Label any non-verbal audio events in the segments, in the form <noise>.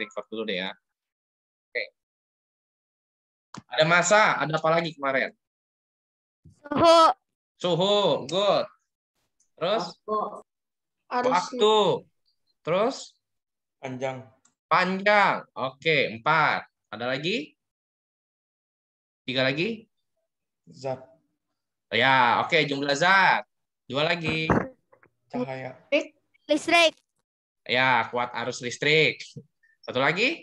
record dulu deh ya. Oke. Ada masa, ada apa lagi kemarin? Suhu. Suhu, good. Terus? Waktu. Waktu. Terus? Panjang. Panjang. Oke, empat. Ada lagi? Tiga lagi? Zat. Ya, oke. Jumlah zat. Dua lagi. Cahaya. Listrik. Ya, kuat arus listrik. Satu lagi?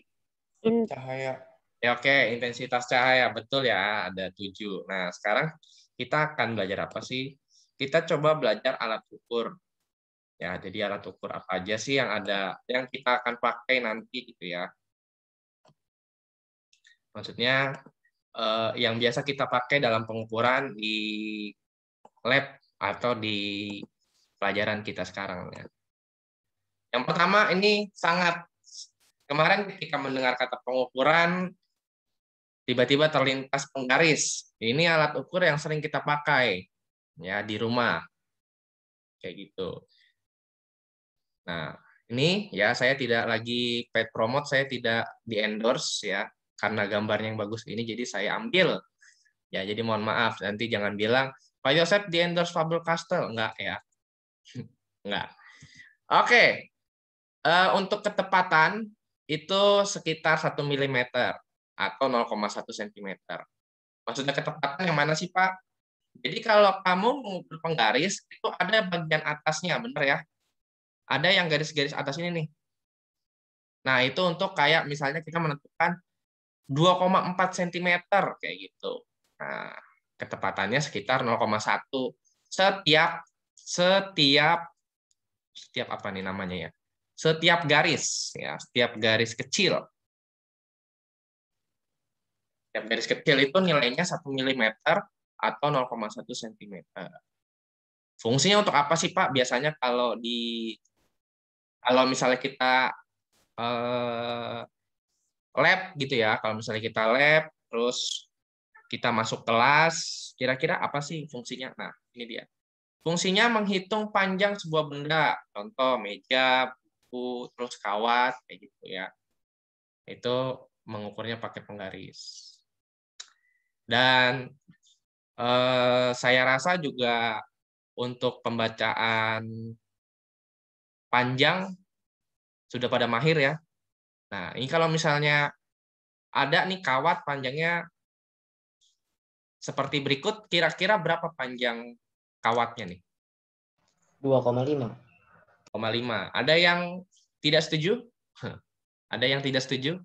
Cahaya. Ya, oke, okay. intensitas cahaya. Betul ya, ada tujuh. Nah, sekarang kita akan belajar apa sih? Kita coba belajar alat ukur. Ya, jadi alat ukur apa aja sih yang ada yang kita akan pakai nanti gitu ya. Maksudnya eh, yang biasa kita pakai dalam pengukuran di lab atau di pelajaran kita sekarang ya. Yang pertama ini sangat Kemarin ketika mendengar kata pengukuran, tiba-tiba terlintas penggaris. Ini alat ukur yang sering kita pakai ya di rumah. Kayak gitu. Nah, ini ya saya tidak lagi paid promote, saya tidak di endorse ya karena gambarnya yang bagus ini jadi saya ambil. Ya, jadi mohon maaf nanti jangan bilang Pak Yosep di endorse Faber Castell enggak ya. <laughs> enggak. Oke. Okay. Uh, eh, untuk ketepatan itu sekitar 1 mm atau 0,1 cm. Maksudnya ketepatan yang mana sih, Pak? Jadi kalau kamu mengukur penggaris, itu ada bagian atasnya, benar ya? Ada yang garis-garis atas ini nih. Nah, itu untuk kayak misalnya kita menentukan 2,4 cm, kayak gitu. Nah, ketepatannya sekitar 0,1 setiap setiap setiap apa nih namanya ya? setiap garis ya setiap garis kecil setiap garis kecil itu nilainya 1 mm atau 0,1 cm fungsinya untuk apa sih Pak biasanya kalau di kalau misalnya kita eh, lab gitu ya kalau misalnya kita lab terus kita masuk kelas kira-kira apa sih fungsinya nah ini dia Fungsinya menghitung panjang sebuah benda, contoh meja, terus kawat, kayak gitu ya. Itu mengukurnya pakai penggaris. Dan eh, saya rasa juga untuk pembacaan panjang sudah pada mahir ya. Nah, ini kalau misalnya ada nih kawat panjangnya seperti berikut, kira-kira berapa panjang kawatnya nih? Ada yang tidak setuju? Ada yang tidak setuju?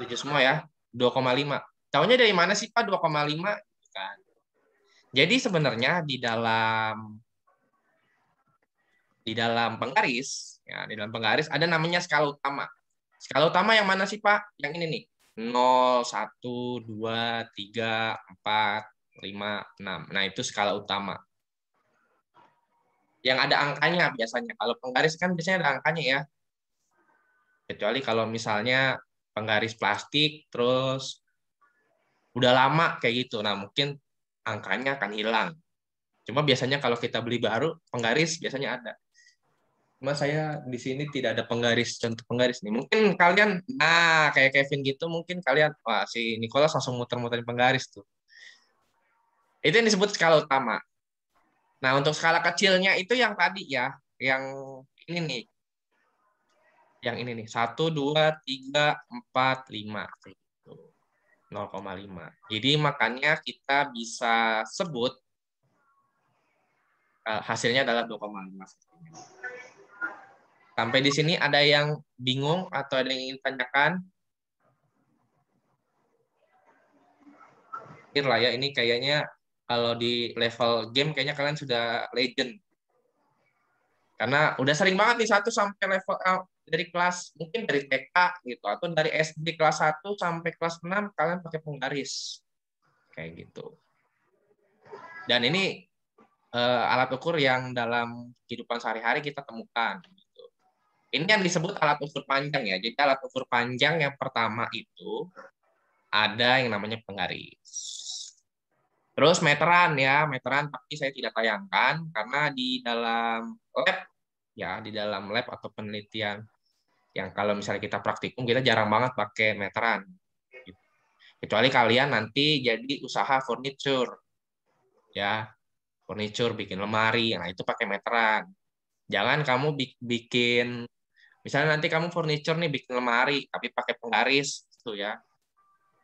Setuju semua ya. 2,5. Tahunya dari mana sih Pak 2,5? Gitu kan. Jadi sebenarnya di dalam di dalam penggaris, ya, di dalam penggaris ada namanya skala utama. Skala utama yang mana sih Pak? Yang ini nih. 0, 1, 2, 3, 4, 5, 6. Nah, itu skala utama yang ada angkanya biasanya. Kalau penggaris kan biasanya ada angkanya ya. Kecuali kalau misalnya penggaris plastik terus udah lama kayak gitu. Nah, mungkin angkanya akan hilang. Cuma biasanya kalau kita beli baru, penggaris biasanya ada. Cuma saya di sini tidak ada penggaris, contoh penggaris nih. Mungkin kalian, nah kayak Kevin gitu, mungkin kalian, wah si Nicholas langsung muter-muterin penggaris tuh. Itu yang disebut skala utama. Nah, untuk skala kecilnya itu yang tadi ya, yang ini nih. Yang ini nih, 1, 2, 3, 4, 5. 0,5. Jadi makanya kita bisa sebut eh, hasilnya adalah 2,5. Sampai di sini ada yang bingung atau ada yang ingin tanyakan? Lah ya, ini kayaknya kalau di level game kayaknya kalian sudah legend. Karena udah sering banget nih satu sampai level uh, dari kelas mungkin dari TK gitu atau dari SD kelas 1 sampai kelas 6 kalian pakai penggaris. Kayak gitu. Dan ini uh, alat ukur yang dalam kehidupan sehari-hari kita temukan. Gitu. Ini yang disebut alat ukur panjang ya. Jadi alat ukur panjang yang pertama itu ada yang namanya penggaris Terus meteran ya, meteran tapi saya tidak tayangkan karena di dalam lab ya, di dalam lab atau penelitian yang kalau misalnya kita praktikum kita jarang banget pakai meteran. Kecuali kalian nanti jadi usaha furniture. Ya, furniture bikin lemari, nah itu pakai meteran. Jangan kamu bikin misalnya nanti kamu furniture nih bikin lemari tapi pakai penggaris itu ya.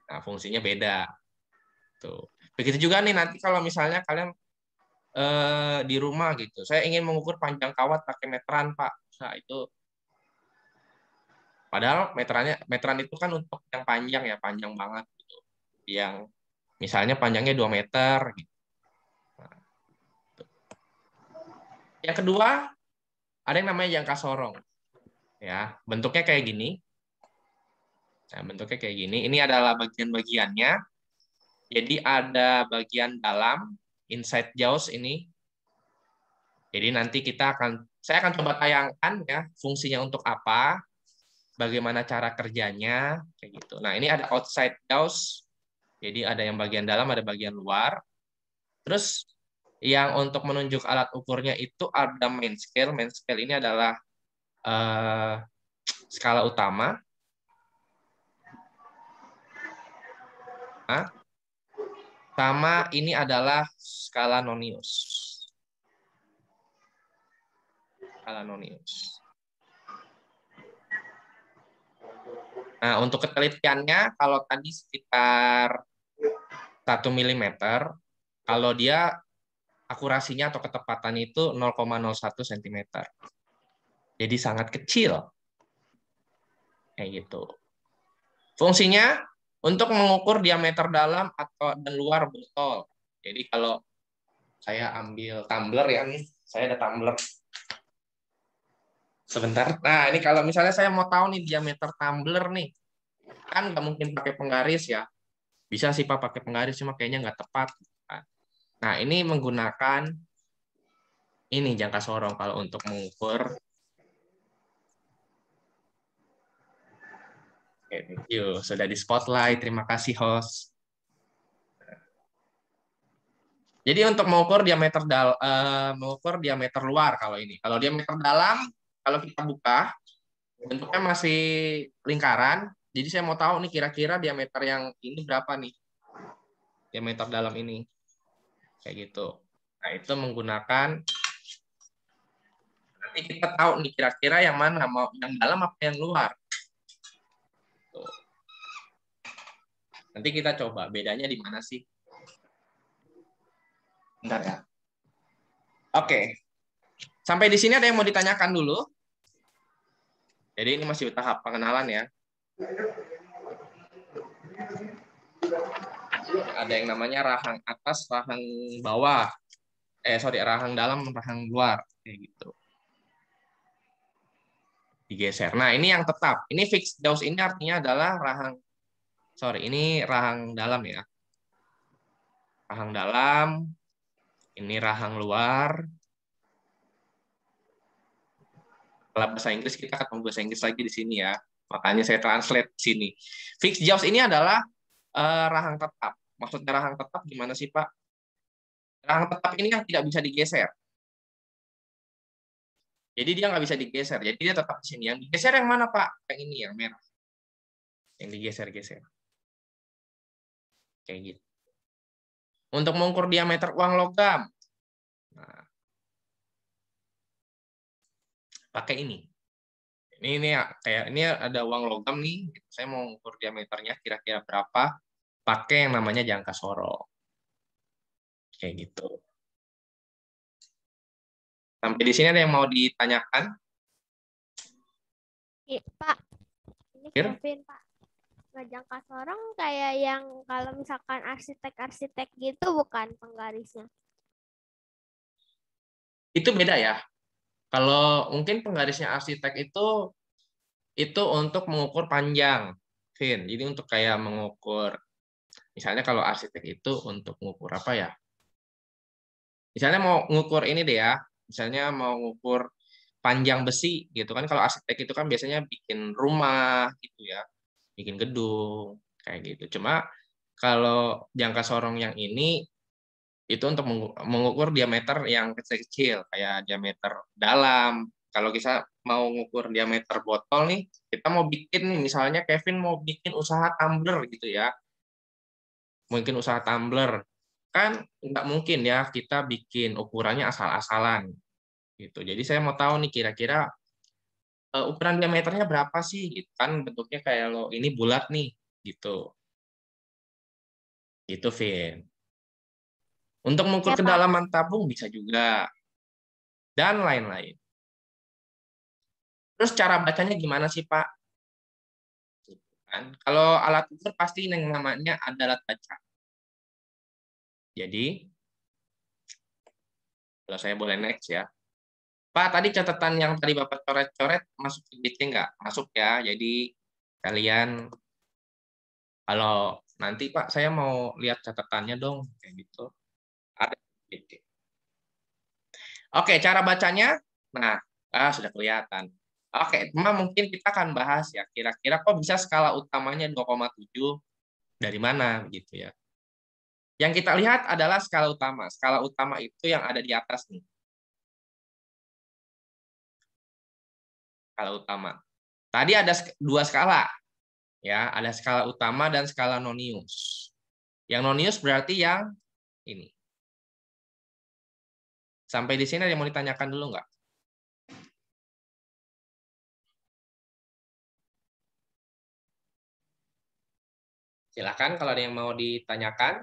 Nah, fungsinya beda. Tuh. Begitu juga nih nanti kalau misalnya kalian eh, di rumah gitu, saya ingin mengukur panjang kawat pakai meteran pak. Nah itu padahal meterannya meteran itu kan untuk yang panjang ya panjang banget gitu. Yang misalnya panjangnya 2 meter gitu. Nah, yang kedua ada yang namanya jangka sorong. Ya, bentuknya kayak gini. Nah, bentuknya kayak gini. Ini adalah bagian-bagiannya. Jadi ada bagian dalam inside JAWS ini. Jadi nanti kita akan saya akan coba tayangkan ya fungsinya untuk apa, bagaimana cara kerjanya kayak gitu. Nah, ini ada outside JAWS. Jadi ada yang bagian dalam, ada bagian luar. Terus yang untuk menunjuk alat ukurnya itu ada main scale. Main scale ini adalah uh, skala utama. Nah, Pertama, ini adalah skala nonius. Skala nonius. Nah, untuk ketelitiannya, kalau tadi sekitar 1 mm, kalau dia akurasinya atau ketepatan itu 0,01 cm. Jadi sangat kecil. Kayak gitu. Fungsinya untuk mengukur diameter dalam atau dan luar botol. Jadi kalau saya ambil tumbler ya nih, saya ada tumbler. Sebentar. Nah, ini kalau misalnya saya mau tahu nih diameter tumbler nih. Kan nggak mungkin pakai penggaris ya. Bisa sih Pak pakai penggaris, cuma kayaknya nggak tepat. Nah, ini menggunakan ini jangka sorong kalau untuk mengukur okay, thank you. Sudah di spotlight. Terima kasih host. Jadi untuk mengukur diameter dal uh, mengukur diameter luar kalau ini. Kalau diameter dalam, kalau kita buka bentuknya masih lingkaran. Jadi saya mau tahu nih kira-kira diameter yang ini berapa nih? Diameter dalam ini. Kayak gitu. Nah, itu menggunakan nanti kita tahu nih kira-kira yang mana mau yang dalam apa yang luar. Nanti kita coba bedanya di mana sih? Bentar ya. Oke. Sampai di sini ada yang mau ditanyakan dulu? Jadi ini masih tahap pengenalan ya. Ada yang namanya rahang atas, rahang bawah. Eh sorry, rahang dalam, rahang luar. Kayak gitu. Digeser. Nah ini yang tetap. Ini fix daus ini artinya adalah rahang sorry ini rahang dalam ya rahang dalam ini rahang luar kalau bahasa Inggris kita ketemu bahasa Inggris lagi di sini ya makanya saya translate di sini Fix jobs ini adalah uh, rahang tetap maksudnya rahang tetap gimana sih pak rahang tetap ini yang tidak bisa digeser jadi dia nggak bisa digeser jadi dia tetap di sini yang digeser yang mana pak yang ini yang merah yang digeser-geser Kayak gitu. Untuk mengukur diameter uang logam, nah, pakai ini. Ini ini ya, kayak ini ada uang logam nih. Saya mau ukur diameternya kira-kira berapa. Pakai yang namanya jangka sorong. Kayak gitu. Sampai di sini ada yang mau ditanyakan? Iya, Pak. Ini Kevin, Pak jangka sorong kayak yang kalau misalkan arsitek-arsitek gitu bukan penggarisnya? Itu beda ya. Kalau mungkin penggarisnya arsitek itu itu untuk mengukur panjang, Vin. Jadi untuk kayak mengukur misalnya kalau arsitek itu untuk mengukur apa ya? Misalnya mau mengukur ini deh ya. Misalnya mau mengukur panjang besi gitu kan kalau arsitek itu kan biasanya bikin rumah gitu ya bikin gedung kayak gitu. Cuma kalau jangka sorong yang ini itu untuk mengukur diameter yang kecil-kecil kayak diameter dalam. Kalau kita mau mengukur diameter botol nih, kita mau bikin misalnya Kevin mau bikin usaha tumbler gitu ya. Mungkin usaha tumbler. Kan nggak mungkin ya kita bikin ukurannya asal-asalan gitu. Jadi saya mau tahu nih kira-kira uh, ukuran diameternya berapa sih gitu kan bentuknya kayak lo ini bulat nih gitu gitu Vin untuk mengukur ya, kedalaman tabung bisa juga dan lain-lain terus cara bacanya gimana sih Pak gitu kan. kalau alat ukur pasti yang namanya ada alat baca jadi kalau saya boleh next ya Pak, tadi catatan yang tadi Bapak coret-coret masuk ke nggak? Masuk ya. Jadi kalian kalau nanti Pak saya mau lihat catatannya dong kayak gitu. Ada GC. Oke, cara bacanya. Nah, ah, sudah kelihatan. Oke, cuma mungkin kita akan bahas ya kira-kira kok bisa skala utamanya 2,7 dari mana gitu ya. Yang kita lihat adalah skala utama. Skala utama itu yang ada di atas nih skala utama. Tadi ada dua skala, ya ada skala utama dan skala nonius. Yang nonius berarti yang ini. Sampai di sini ada yang mau ditanyakan dulu nggak? Silahkan kalau ada yang mau ditanyakan.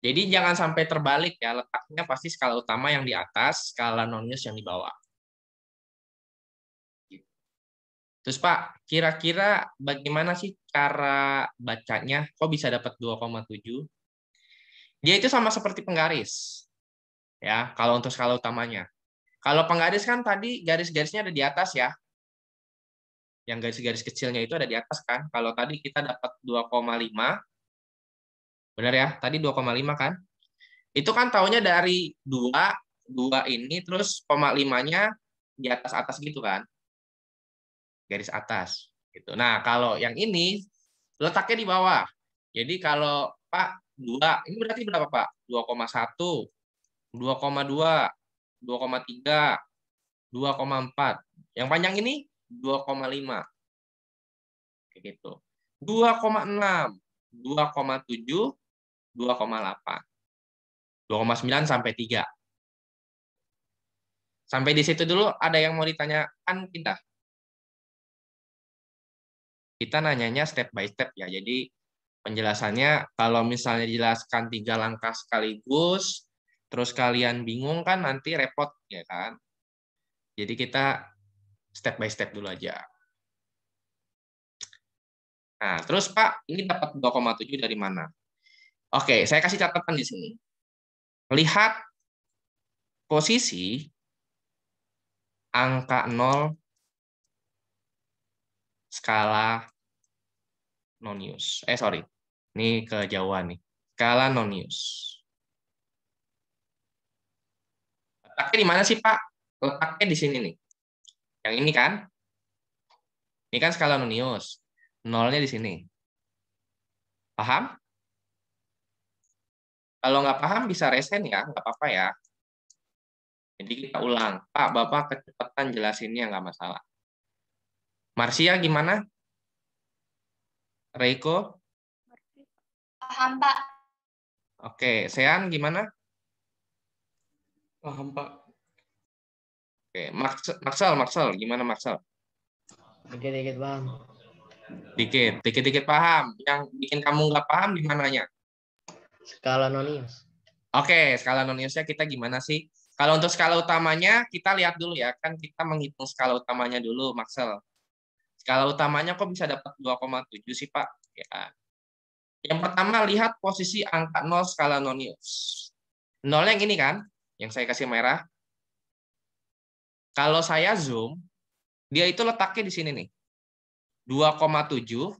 Jadi jangan sampai terbalik ya, letaknya pasti skala utama yang di atas, skala nonius yang di bawah. Terus Pak, kira-kira bagaimana sih cara bacanya? Kok bisa dapat 2,7? Dia itu sama seperti penggaris. Ya, kalau untuk skala utamanya. Kalau penggaris kan tadi garis-garisnya ada di atas ya. Yang garis-garis kecilnya itu ada di atas kan. Kalau tadi kita dapat 2,5. Benar ya? Tadi 2,5 kan? Itu kan tahunya dari 2, 2 ini terus 0,5-nya di atas-atas gitu kan garis atas gitu. Nah, kalau yang ini letaknya di bawah. Jadi kalau Pak 2, ini berarti berapa Pak? 2,1, 2,2, 2,3, 2,4. Yang panjang ini 2,5. Kayak gitu. 2,6, 2,7, 2,8. 2,9 sampai 3. Sampai di situ dulu ada yang mau ditanyakan pindah? kita nanyanya step by step ya. Jadi penjelasannya kalau misalnya dijelaskan tiga langkah sekaligus, terus kalian bingung kan nanti repot ya kan. Jadi kita step by step dulu aja. Nah, terus Pak, ini dapat 2,7 dari mana? Oke, saya kasih catatan di sini. Lihat posisi angka 0 skala nonius. Eh sorry, ini ke jawa nih. Skala nonius. Letaknya di mana sih Pak? Letaknya di sini nih. Yang ini kan? Ini kan skala nonius. Nolnya di sini. Paham? Kalau nggak paham bisa resen ya, nggak apa-apa ya. Jadi kita ulang. Pak, Bapak kecepatan jelasinnya nggak masalah. Marsia gimana? Reiko? Paham, Pak. Oke, Sean gimana? Paham, Pak. Oke, Marcel, Marcel, gimana Marcel? Dikit-dikit paham. Dikit, dikit-dikit paham. Yang bikin kamu nggak paham di mananya? Skala nonius. Oke, skala noniusnya kita gimana sih? Kalau untuk skala utamanya, kita lihat dulu ya. Kan kita menghitung skala utamanya dulu, Marcel skala utamanya kok bisa dapat 2,7 sih Pak? Ya. Yang pertama lihat posisi angka 0 skala nonius. 0 yang ini kan, yang saya kasih merah. Kalau saya zoom, dia itu letaknya di sini nih. 2,7,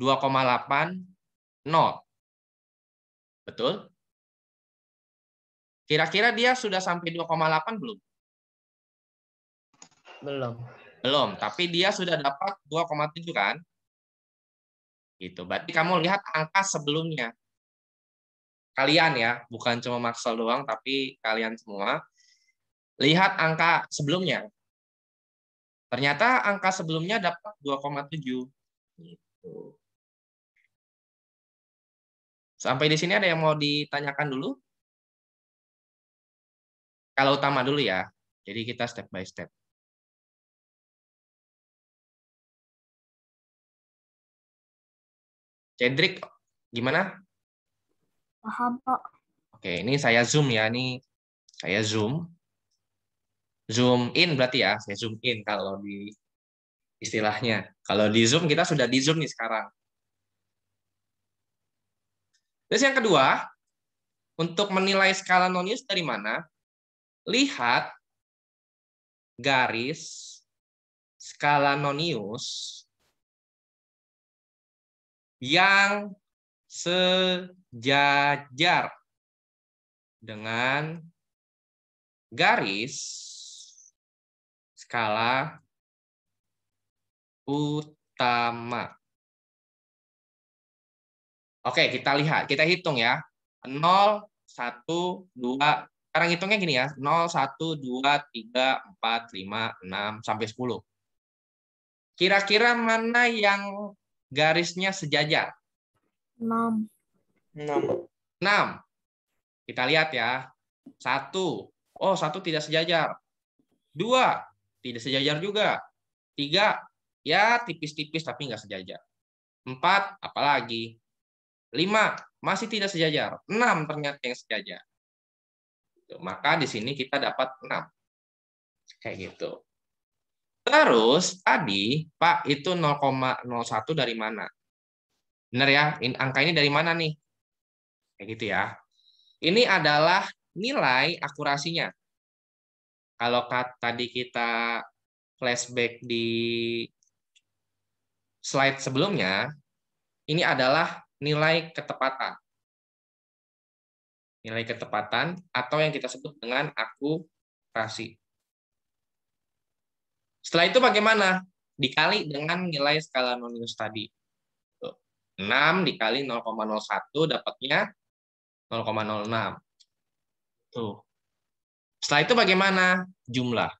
2,8, 0. Betul? Kira-kira dia sudah sampai 2,8 belum? Belum. Belum, tapi dia sudah dapat 2,7 kan? Gitu. Berarti kamu lihat angka sebelumnya. Kalian ya, bukan cuma marcel doang, tapi kalian semua. Lihat angka sebelumnya. Ternyata angka sebelumnya dapat 2,7. Gitu. Sampai di sini ada yang mau ditanyakan dulu? Kalau utama dulu ya. Jadi kita step by step. Cedric, gimana? Paham, Pak. Oke, ini saya zoom ya. Ini saya zoom. Zoom in berarti ya. Saya zoom in kalau di istilahnya. Kalau di zoom, kita sudah di zoom nih sekarang. Terus yang kedua, untuk menilai skala nonius dari mana? Lihat garis skala nonius yang sejajar dengan garis skala utama. Oke, kita lihat. Kita hitung ya. 0, 1, 2. Sekarang hitungnya gini ya. 0, 1, 2, 3, 4, 5, 6, sampai 10. Kira-kira mana yang garisnya sejajar? 6. 6. 6. Kita lihat ya. Satu. Oh, satu tidak sejajar. Dua. Tidak sejajar juga. Tiga. Ya, tipis-tipis tapi nggak sejajar. Empat. Apalagi. Lima. Masih tidak sejajar. Enam ternyata yang sejajar. Maka di sini kita dapat enam. Kayak gitu. Terus tadi Pak itu 0,01 dari mana? Benar ya, in, angka ini dari mana nih? Kayak gitu ya. Ini adalah nilai akurasinya. Kalau tadi kita flashback di slide sebelumnya, ini adalah nilai ketepatan. Nilai ketepatan atau yang kita sebut dengan akurasi. Setelah itu bagaimana? Dikali dengan nilai skala nonius tadi. 6 dikali 0,01 dapatnya 0,06. Tuh. Setelah itu bagaimana? Jumlah.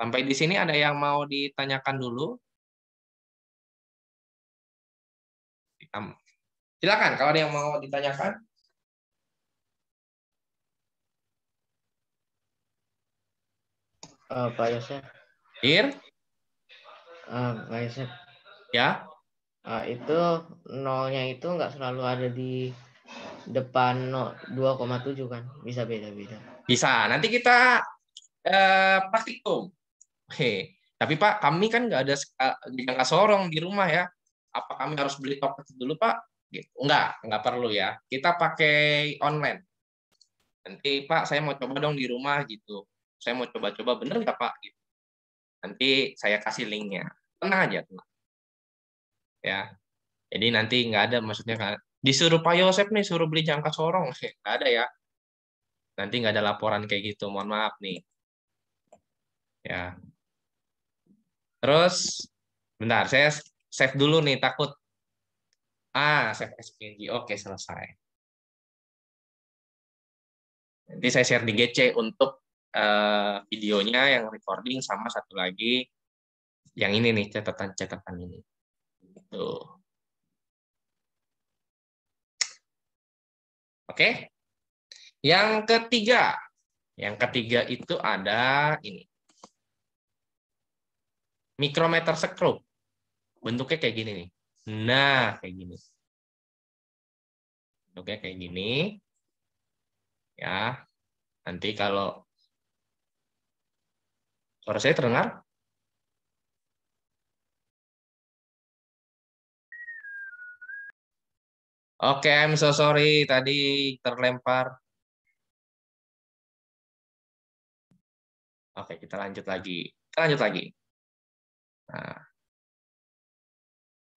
Sampai di sini ada yang mau ditanyakan dulu? Silakan kalau ada yang mau ditanyakan. Uh, Pak Yosef. Ir? Uh, eh, Pak Yosef. Ya? Uh, itu nolnya itu nggak selalu ada di depan no 2,7 kan? Bisa beda-beda. Bisa. Nanti kita uh, praktikum. Hei. Tapi Pak, kami kan nggak ada jangka sorong di rumah ya. Apa kami harus beli topet dulu Pak? Gitu. Enggak, nggak perlu ya. Kita pakai online. Nanti Pak, saya mau coba dong di rumah gitu saya mau coba-coba bener nggak pak gitu. nanti saya kasih linknya tenang aja tenang ya jadi nanti nggak ada maksudnya kan disuruh Pak Yosep nih suruh beli jangka sorong nggak ada ya nanti nggak ada laporan kayak gitu mohon maaf nih ya terus bentar saya save dulu nih takut ah save SPNG oke selesai nanti saya share di GC untuk uh, videonya yang recording sama satu lagi yang ini nih catatan-catatan ini. Gitu. Oke. Yang ketiga. Yang ketiga itu ada ini. Mikrometer sekrup. Bentuknya kayak gini nih. Nah, kayak gini. Oke, kayak gini. Ya. Nanti kalau Suara saya terdengar? Oke, okay, I'm so sorry tadi terlempar. Oke, okay, kita lanjut lagi. Kita lanjut lagi. Nah,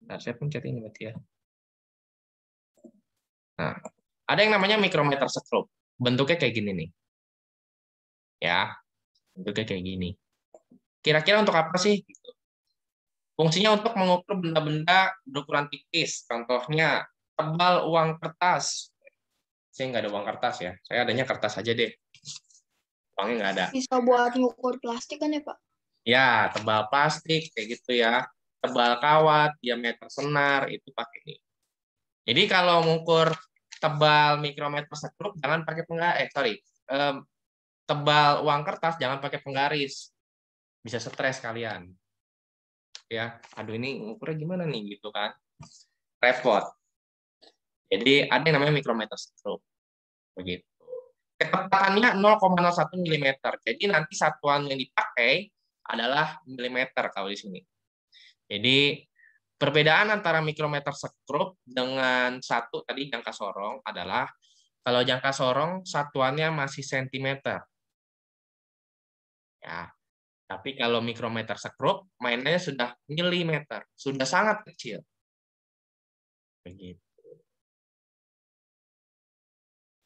nah saya pencet ini berarti ya. Nah, ada yang namanya mikrometer sekrup. Bentuknya kayak gini nih. Ya, bentuknya kayak gini. Kira-kira untuk apa sih? Fungsinya untuk mengukur benda-benda berukuran tipis, contohnya tebal uang kertas. Saya nggak ada uang kertas ya, saya adanya kertas aja deh. Uangnya nggak ada. Bisa buat mengukur plastik kan ya Pak? Ya, tebal plastik kayak gitu ya. Tebal kawat, diameter senar, itu pakai ini. Jadi kalau mengukur tebal mikrometer sekrup, jangan pakai penggaris. Eh, sorry, tebal uang kertas jangan pakai penggaris bisa stres kalian ya aduh ini ukurnya gimana nih gitu kan repot jadi ada yang namanya mikrometer stroke begitu ketepatannya 0,01 mm jadi nanti satuan yang dipakai adalah milimeter kalau di sini jadi perbedaan antara mikrometer sekrup dengan satu tadi jangka sorong adalah kalau jangka sorong satuannya masih sentimeter ya tapi kalau mikrometer sekrup, mainnya sudah milimeter, sudah sangat kecil. Begitu.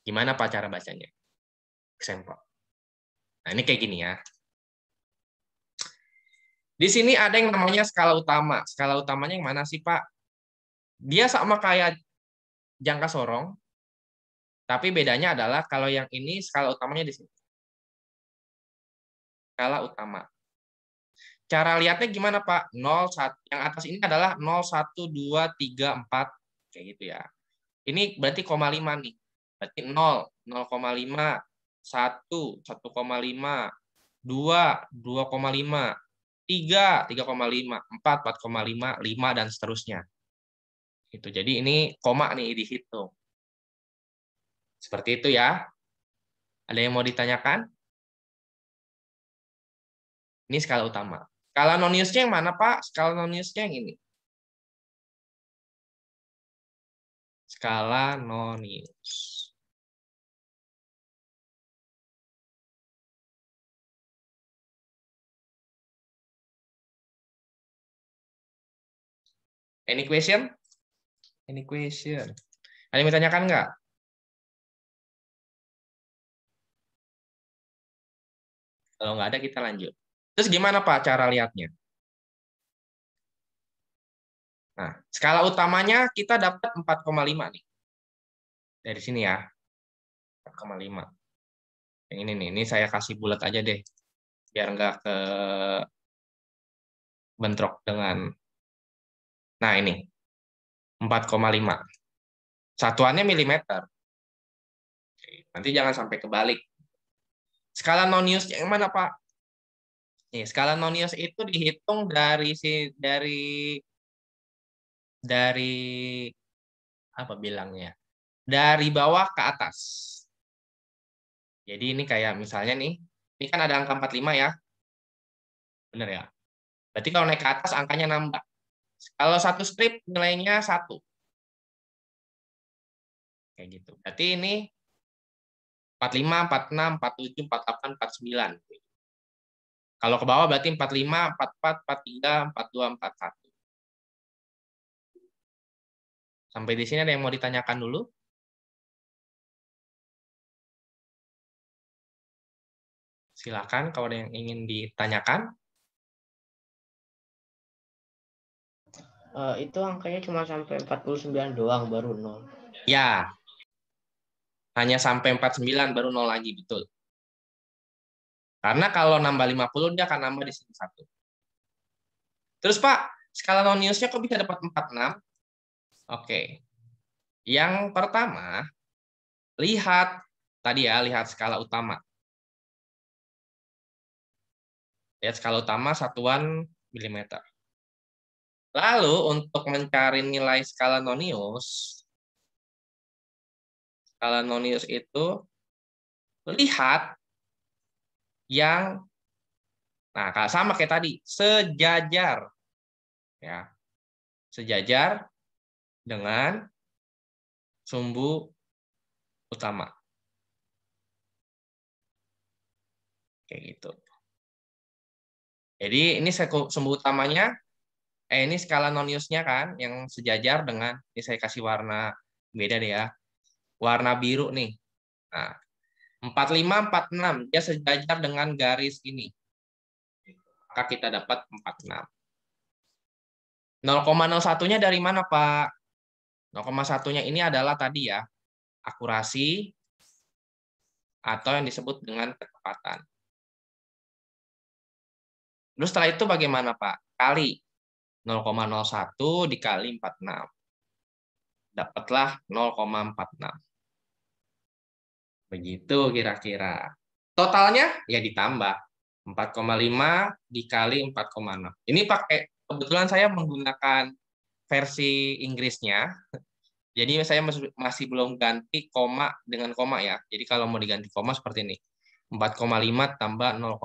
Gimana Pak cara bacanya? Example. Nah, ini kayak gini ya. Di sini ada yang namanya skala utama. Skala utamanya yang mana sih, Pak? Dia sama kayak jangka sorong, tapi bedanya adalah kalau yang ini skala utamanya di sini. Skala utama. Cara lihatnya gimana Pak? 0 01 yang atas ini adalah 2, 3, 4. kayak gitu ya. Ini berarti koma 5 nih. Berarti 0, 0,5, 1, 1,5, 2, 2,5, 3, 3,5, 4, 4,5, 5, dan seterusnya. Itu. Jadi ini koma nih dihitung. Seperti itu ya. Ada yang mau ditanyakan? Ini skala utama. Skala noniusnya yang mana, Pak? Skala noniusnya yang ini. Skala nonius. Any question? Any question? Ada yang ditanyakan enggak? Kalau enggak ada, kita lanjut. Terus gimana Pak cara lihatnya? Nah, skala utamanya kita dapat 4,5 nih. Dari sini ya. 4,5. Yang ini nih, ini saya kasih bulat aja deh. Biar nggak ke bentrok dengan Nah, ini. 4,5. Satuannya milimeter. nanti jangan sampai kebalik. Skala non-use yang mana, Pak? Nih, iya, skala nonius itu dihitung dari si dari dari apa bilangnya? Dari bawah ke atas. Jadi ini kayak misalnya nih, ini kan ada angka 45 ya. Bener ya? Berarti kalau naik ke atas angkanya nambah. Kalau satu strip nilainya satu. Kayak gitu. Berarti ini 45, 46, 47, 48, 49. Kalau ke bawah berarti 45, 44, 43, 42, 41. Sampai di sini ada yang mau ditanyakan dulu? Silakan kalau ada yang ingin ditanyakan. Uh, itu angkanya cuma sampai 49 doang baru nol. Ya. Hanya sampai 49 baru nol lagi betul. Karena kalau nambah 50, dia akan nambah di sini satu. Terus Pak, skala noniusnya kok bisa dapat 46? Oke. Yang pertama, lihat tadi ya, lihat skala utama. Lihat skala utama satuan milimeter. Lalu untuk mencari nilai skala nonius, skala nonius itu lihat yang nah kalau sama kayak tadi sejajar ya sejajar dengan sumbu utama kayak gitu jadi ini sumbu utamanya eh ini skala noniusnya kan yang sejajar dengan ini saya kasih warna beda deh ya warna biru nih nah 45, 46. Dia sejajar dengan garis ini. Maka kita dapat 46. 0,01-nya dari mana, Pak? 0,1-nya ini adalah tadi ya, akurasi atau yang disebut dengan ketepatan. Terus setelah itu bagaimana, Pak? Kali 0,01 dikali 46. Dapatlah 0,46. Begitu kira-kira. Totalnya ya ditambah 4,5 dikali 4,6. Ini pakai kebetulan saya menggunakan versi Inggrisnya. <laughs> Jadi saya masih belum ganti koma dengan koma ya. Jadi kalau mau diganti koma seperti ini. 4,5 tambah 0,46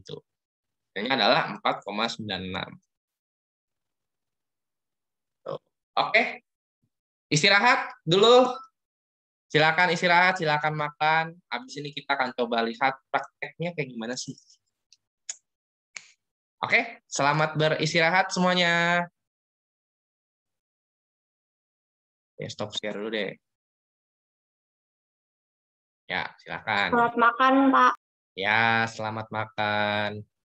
gitu. Ini adalah 4,96. Oke. Istirahat dulu Silakan istirahat, silakan makan. Habis ini kita akan coba lihat prakteknya kayak gimana sih. Oke, selamat beristirahat semuanya. Ya, stop share dulu deh. Ya, silakan. Selamat makan, Pak. Ya, selamat makan.